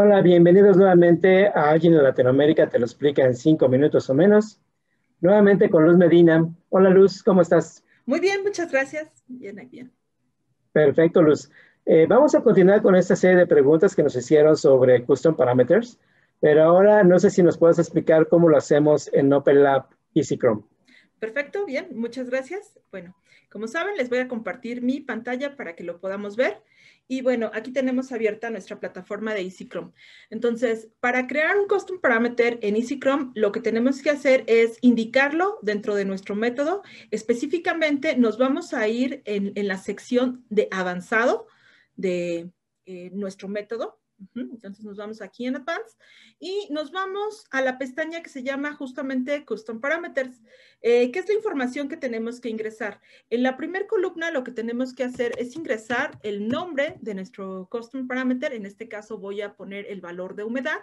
Hola, bienvenidos nuevamente a Alguien en Latinoamérica, te lo explica en cinco minutos o menos. Nuevamente con Luz Medina. Hola Luz, ¿cómo estás? Muy bien, muchas gracias. Bien, bien. Perfecto, Luz. Eh, vamos a continuar con esta serie de preguntas que nos hicieron sobre Custom Parameters, pero ahora no sé si nos puedes explicar cómo lo hacemos en OpenLab Lab Perfecto, bien, muchas gracias. Bueno, como saben, les voy a compartir mi pantalla para que lo podamos ver. Y bueno, aquí tenemos abierta nuestra plataforma de EasyChrome. Entonces, para crear un custom parameter en EasyChrome, lo que tenemos que hacer es indicarlo dentro de nuestro método. Específicamente, nos vamos a ir en, la sección de avanzado de eh, nuestro método. Entonces nos vamos aquí en Advanced y nos vamos a la pestaña que se llama justamente Custom Parameters, eh, que es la información que tenemos que ingresar. En la primera columna lo que tenemos que hacer es ingresar el nombre de nuestro Custom Parameter. En este caso voy a poner el valor de humedad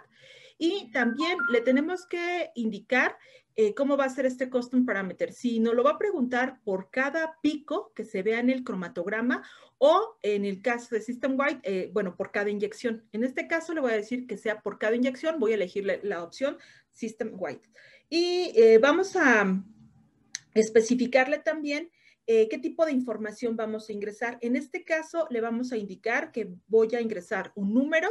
y también le tenemos que indicar eh, cómo va a ser este custom parameter. Si nos lo va a preguntar por cada pico que se vea en el cromatograma o en el caso de System white eh, bueno, por cada inyección. En este caso le voy a decir que sea por cada inyección. Voy a elegir la, opción System white Y eh, vamos a mm, especificarle también qué tipo de información vamos a ingresar. En este caso, le vamos a indicar que voy a ingresar un número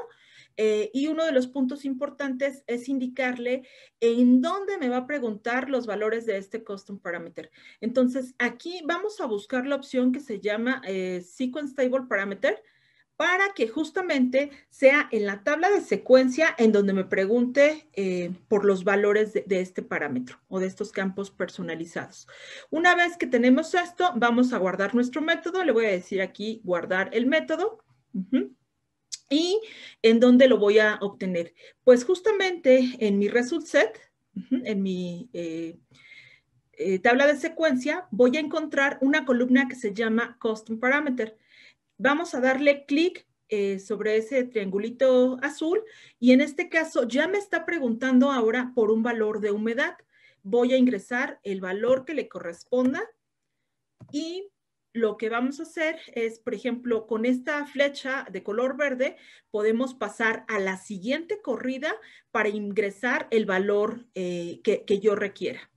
eh, y uno de los puntos importantes es indicarle en dónde me va a preguntar los valores de este custom parameter. Entonces, aquí vamos a buscar la opción que se llama eh, sequence table parameter para que justamente sea en la tabla de secuencia en donde me pregunte eh, por los valores de, este parámetro o de estos campos personalizados. Una vez que tenemos esto, vamos a guardar nuestro método. Le voy a decir aquí guardar el método. ¿Y en dónde lo voy a obtener? Pues justamente en mi result set, en mi eh, eh, tabla de secuencia, voy a encontrar una columna que se llama Custom Parameter. Vamos a darle clic eh, sobre ese triangulito azul y en este caso ya me está preguntando ahora por un valor de humedad. Voy a ingresar el valor que le corresponda y lo que vamos a hacer es, por ejemplo, con esta flecha de color verde, podemos pasar a la siguiente corrida para ingresar el valor eh, que, yo requiera.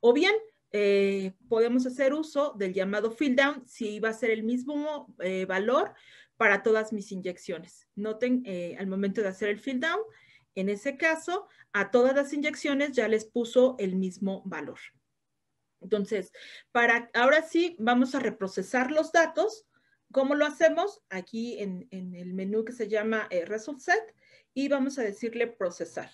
O bien, eh, podemos hacer uso del llamado fill down si va a ser el mismo eh, valor para todas mis inyecciones. Noten al momento de hacer el fill down, en ese caso, a todas las inyecciones ya les puso el mismo valor. Entonces, para, ahora sí, vamos a reprocesar los datos. ¿Cómo lo hacemos? Aquí en, el menú que se llama eh, Result Set y vamos a decirle procesar,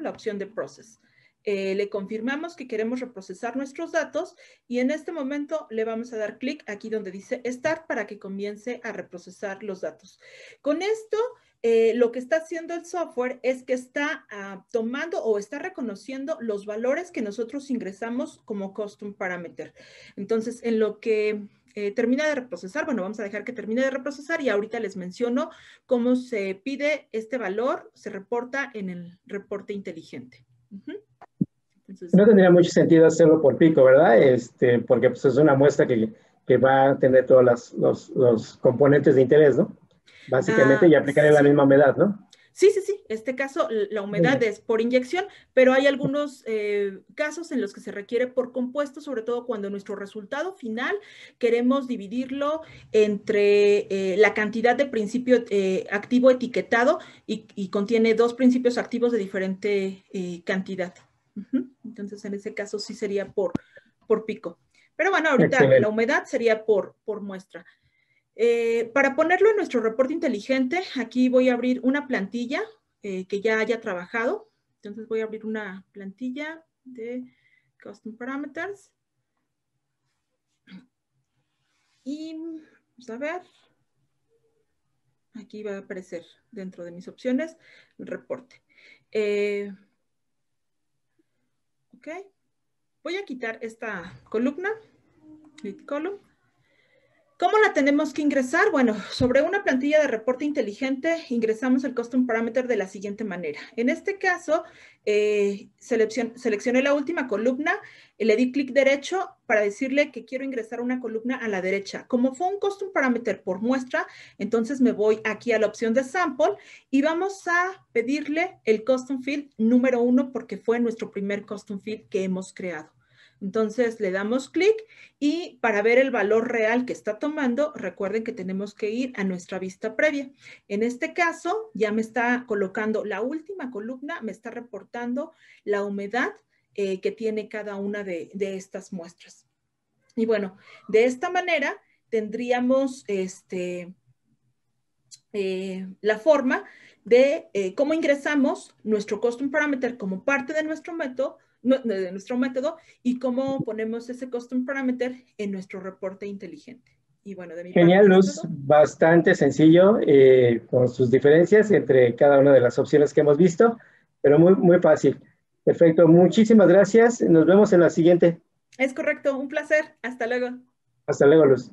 la opción de process. Eh, le confirmamos que queremos reprocesar nuestros datos y en este momento le vamos a dar clic aquí donde dice Start para que comience a reprocesar los datos. Con esto eh, lo que está haciendo el software es que está ah, tomando o está reconociendo los valores que nosotros ingresamos como custom parameter. Entonces, en lo que eh, termina de reprocesar, bueno, vamos a dejar que termine de reprocesar y ahorita les menciono cómo se pide este valor, se reporta en el reporte inteligente. no tendría mucho sentido hacerlo por pico, ¿verdad? Este, porque pues, es una muestra que, va a tener todos los, los, componentes de interés, ¿no? Básicamente, y ah, aplicaré la misma humedad, ¿no? Sí, sí, sí. En este caso, la humedad es por inyección, pero hay algunos eh, casos en los que se requiere por compuesto, sobre todo cuando nuestro resultado final queremos dividirlo entre eh, la cantidad de principio eh, activo etiquetado y, contiene dos principios activos de diferente cantidad. Entonces, en ese caso sí sería por, por pico. Pero bueno, ahorita la humedad sería por, por muestra. Eh, para ponerlo en nuestro reporte inteligente, aquí voy a abrir una plantilla eh, que ya haya trabajado. Entonces voy a abrir una plantilla de Custom Parameters. Y vamos a ver. Aquí va a aparecer dentro de mis opciones el reporte. Eh, ok. Voy a quitar esta columna, lead column tenemos que ingresar? Bueno, sobre una plantilla de reporte inteligente ingresamos el custom parameter de la siguiente manera. En este caso, eh, seleccioné la última columna, le di clic derecho para decirle que quiero ingresar una columna a la derecha. Como fue un custom parameter por muestra, entonces me voy aquí a la opción de sample y vamos a pedirle el custom field número uno porque fue nuestro primer custom field que hemos creado. Entonces le damos clic y para ver el valor real que está tomando, recuerden que tenemos que ir a nuestra vista previa. En este caso, ya me está colocando la última columna, me está reportando la humedad eh, que tiene cada una de, estas muestras. Y bueno, de esta manera tendríamos este, eh, la forma de eh, cómo ingresamos nuestro custom parameter como parte de nuestro método de nuestro método y cómo ponemos ese custom parameter en nuestro reporte inteligente. Y bueno, Genial, Luz. Bastante sencillo, eh, con sus diferencias entre cada una de las opciones que hemos visto, pero muy, muy fácil. Perfecto, muchísimas gracias. Nos vemos en la siguiente. Es correcto, un placer. Hasta luego. Hasta luego, Luz.